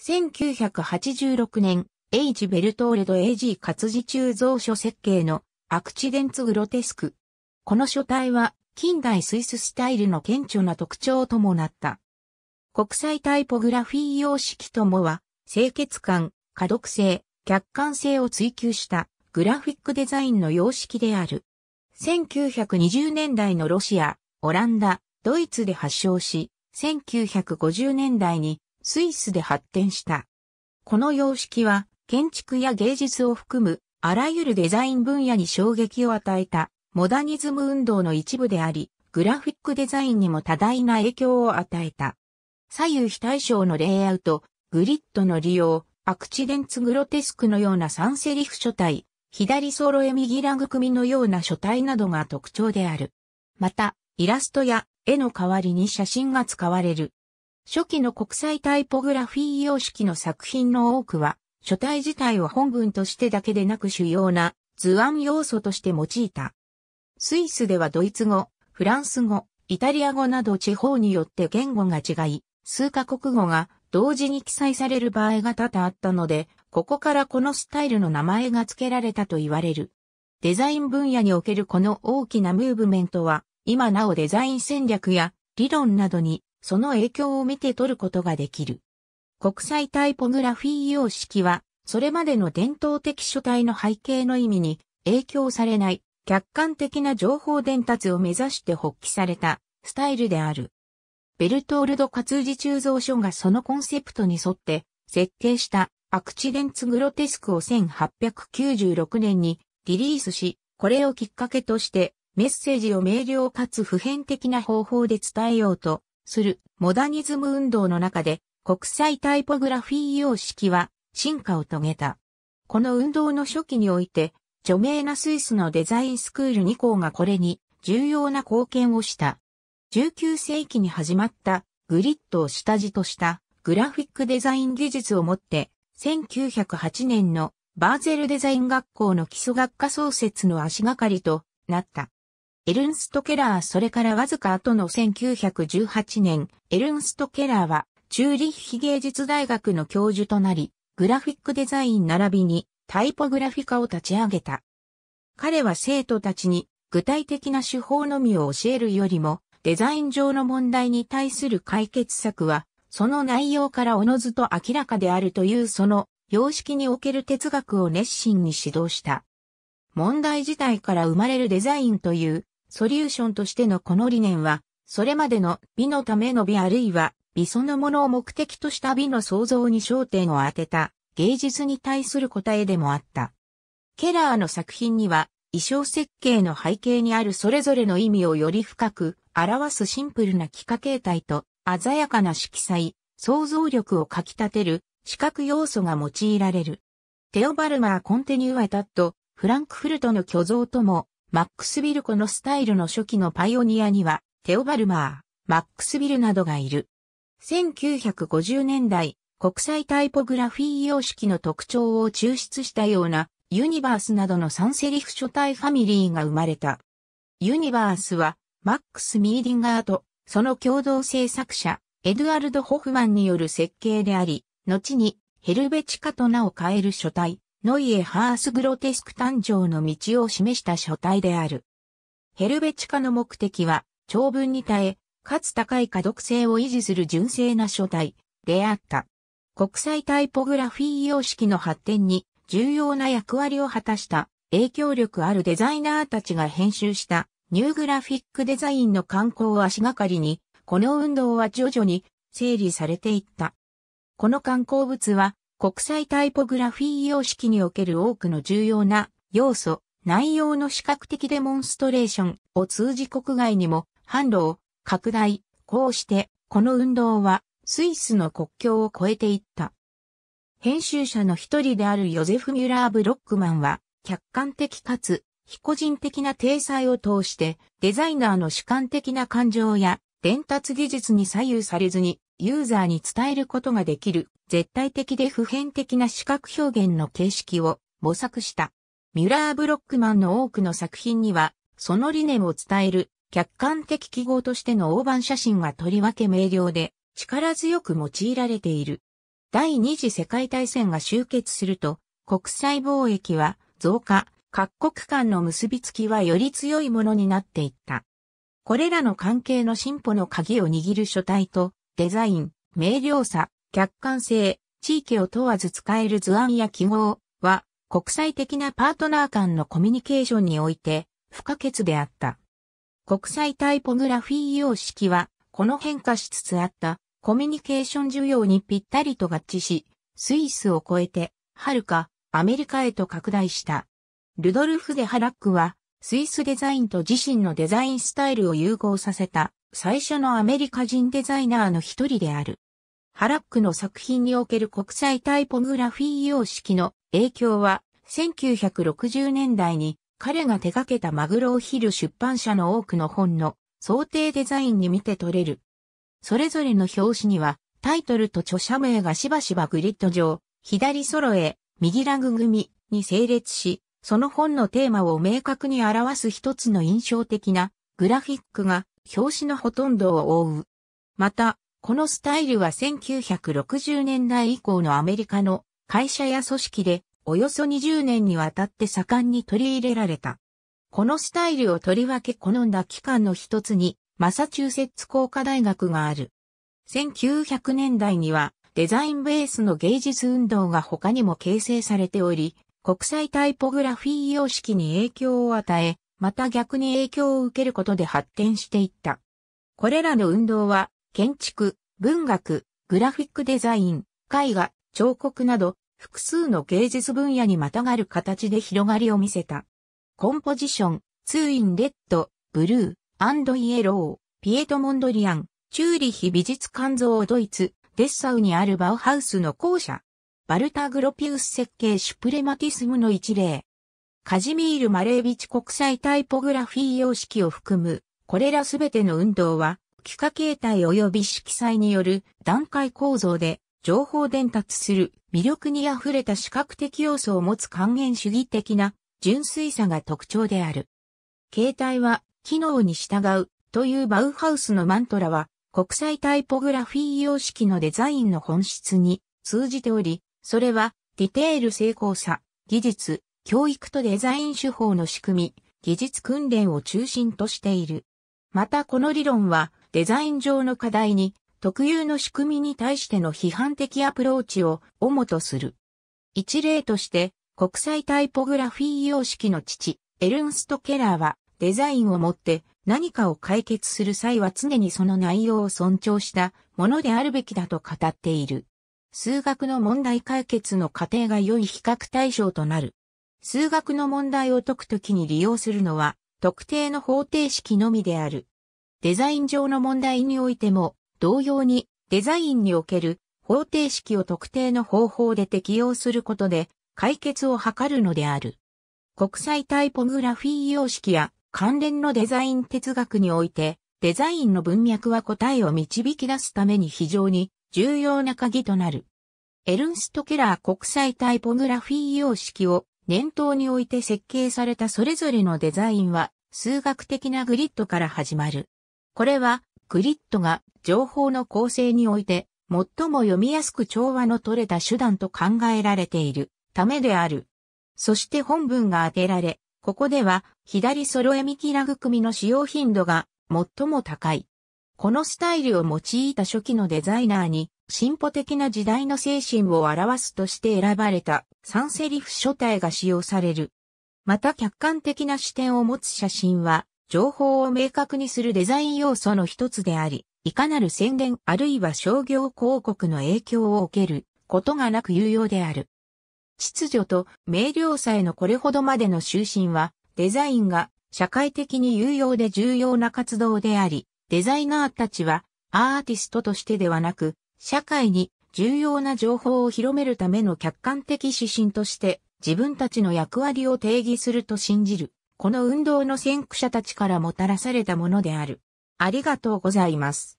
1986年、H. ベルトーレド AG 活字鋳造所設計のアクチデンツグロテスク。この書体は近代スイススタイルの顕著な特徴ともなった。国際タイポグラフィー様式ともは清潔感、可読性、客観性を追求したグラフィックデザインの様式である。1920年代のロシア、オランダ、ドイツで発祥し、1950年代にスイスで発展した。この様式は建築や芸術を含むあらゆるデザイン分野に衝撃を与えたモダニズム運動の一部であり、グラフィックデザインにも多大な影響を与えた。左右非対称のレイアウト、グリッドの利用、アクチデンツグロテスクのような三セリフ書体、左揃え右ラグ組のような書体などが特徴である。また、イラストや絵の代わりに写真が使われる。初期の国際タイポグラフィー様式の作品の多くは、書体自体を本文としてだけでなく主要な図案要素として用いた。スイスではドイツ語、フランス語、イタリア語など地方によって言語が違い、数カ国語が同時に記載される場合が多々あったので、ここからこのスタイルの名前が付けられたと言われる。デザイン分野におけるこの大きなムーブメントは、今なおデザイン戦略や理論などにその影響を見て取ることができる。国際タイポグラフィー様式は、それまでの伝統的書体の背景の意味に影響されない客観的な情報伝達を目指して発揮されたスタイルである。ベルトールド活字鋳造書がそのコンセプトに沿って設計したアクチデンツグロテスクを1896年にリリースし、これをきっかけとしてメッセージを明瞭かつ普遍的な方法で伝えようとするモダニズム運動の中で国際タイポグラフィー様式は進化を遂げた。この運動の初期において、著名なスイスのデザインスクール2校がこれに重要な貢献をした。19世紀に始まったグリッドを下地としたグラフィックデザイン技術をもって、1908年のバーゼルデザイン学校の基礎学科創設の足がかりとなった。エルンスト・ケラーそれからわずか後の1918年、エルンスト・ケラーは、チューリッヒ芸術大学の教授となり、グラフィックデザイン並びにタイポグラフィカを立ち上げた。彼は生徒たちに具体的な手法のみを教えるよりも、デザイン上の問題に対する解決策は、その内容からおのずと明らかであるというその様式における哲学を熱心に指導した。問題自体から生まれるデザインというソリューションとしてのこの理念は、それまでの美のための美あるいは美そのものを目的とした美の創造に焦点を当てた芸術に対する答えでもあった。ケラーの作品には衣装設計の背景にあるそれぞれの意味をより深く表すシンプルな幾何形態と鮮やかな色彩、想像力をかき立てる視覚要素が用いられる。テオバルマー・コンテニュー・エタット、フランクフルトの巨像ともマックスビルこのスタイルの初期のパイオニアには、テオバルマー、マックスビルなどがいる。1950年代、国際タイポグラフィー様式の特徴を抽出したような、ユニバースなどのサンセリフ書体ファミリーが生まれた。ユニバースは、マックス・ミーディンガーと、その共同制作者、エドゥアルド・ホフマンによる設計であり、後に、ヘルベチカと名を変える書体、ノイエ・ハース・グロテスク誕生の道を示した書体である。ヘルベチカの目的は、長文に耐え、かつ高い可読性を維持する純正な書体であった。国際タイポグラフィー様式の発展に重要な役割を果たした影響力あるデザイナーたちが編集したニューグラフィックデザインの観光を足がかりに、この運動は徐々に整理されていった。この観光物は国際タイポグラフィー様式における多くの重要な要素、内容の視覚的デモンストレーションを通じ国外にも販路を拡大、こうしてこの運動はスイスの国境を越えていった。編集者の一人であるヨゼフ・ミュラー・ブロックマンは客観的かつ非個人的な体裁を通してデザイナーの主観的な感情や伝達技術に左右されずにユーザーに伝えることができる絶対的で普遍的な視覚表現の形式を模索した。ミュラー・ブロックマンの多くの作品には、その理念を伝える客観的記号としての大判写真がとりわけ明瞭で力強く用いられている。第二次世界大戦が終結すると、国際貿易は増加、各国間の結びつきはより強いものになっていった。これらの関係の進歩の鍵を握る書体とデザイン、明瞭さ、客観性、地域を問わず使える図案や記号は、国際的なパートナー間のコミュニケーションにおいて不可欠であった。国際タイポグラフィー様式は、この変化しつつあったコミュニケーション需要にぴったりと合致し、スイスを超えて、はるかアメリカへと拡大した。ルドルフ・デ・ハラックは、スイスデザインと自身のデザインスタイルを融合させた最初のアメリカ人デザイナーの一人である。ハラックの作品における国際タイポグラフィー様式の影響は、1960年代に彼が手掛けたマグロをヒル出版社の多くの本の想定デザインに見て取れる。それぞれの表紙にはタイトルと著者名がしばしばグリッド上、左揃え、右ラグ組に整列し、その本のテーマを明確に表す一つの印象的なグラフィックが表紙のほとんどを覆う。また、このスタイルは1960年代以降のアメリカの会社や組織でおよそ20年にわたって盛んに取り入れられた。このスタイルをとりわけ好んだ機関の一つにマサチューセッツ工科大学がある。1900年代にはデザインベースの芸術運動が他にも形成されており、国際タイポグラフィー様式に影響を与え、また逆に影響を受けることで発展していった。これらの運動は、建築、文学、グラフィックデザイン、絵画、彫刻など、複数の芸術分野にまたがる形で広がりを見せた。コンポジション、ツーインレッド、ブルー、アンドイエロー、ピエトモンドリアン、チューリヒ美術館像ドイツ、デッサウにあるバウハウスの校舎、バルタグロピウス設計シュプレマティスムの一例、カジミール・マレービチ国際タイポグラフィー様式を含む、これらすべての運動は、幾何形態及び色彩による段階構造で情報伝達する魅力に溢れた視覚的要素を持つ還元主義的な純粋さが特徴である。形態は機能に従うというバウハウスのマントラは国際タイポグラフィー様式のデザインの本質に通じており、それはディテール成功さ、技術、教育とデザイン手法の仕組み、技術訓練を中心としている。またこの理論はデザイン上の課題に特有の仕組みに対しての批判的アプローチを主とする。一例として国際タイポグラフィー様式の父、エルンスト・ケラーはデザインをもって何かを解決する際は常にその内容を尊重したものであるべきだと語っている。数学の問題解決の過程が良い比較対象となる。数学の問題を解くときに利用するのは特定の方程式のみである。デザイン上の問題においても同様にデザインにおける方程式を特定の方法で適用することで解決を図るのである。国際タイポグラフィー様式や関連のデザイン哲学においてデザインの文脈は答えを導き出すために非常に重要な鍵となる。エルンスト・ケラー国際タイポグラフィー様式を念頭において設計されたそれぞれのデザインは数学的なグリッドから始まる。これはグリッドが情報の構成において最も読みやすく調和の取れた手段と考えられているためである。そして本文が当てられ、ここでは左揃えミキラぐ組の使用頻度が最も高い。このスタイルを用いた初期のデザイナーに進歩的な時代の精神を表すとして選ばれた3セリフ書体が使用される。また客観的な視点を持つ写真は、情報を明確にするデザイン要素の一つであり、いかなる宣伝あるいは商業広告の影響を受けることがなく有用である。秩序と明瞭さへのこれほどまでの終身は、デザインが社会的に有用で重要な活動であり、デザイナーたちはアーティストとしてではなく、社会に重要な情報を広めるための客観的指針として自分たちの役割を定義すると信じる、この運動の先駆者たちからもたらされたものである。ありがとうございます。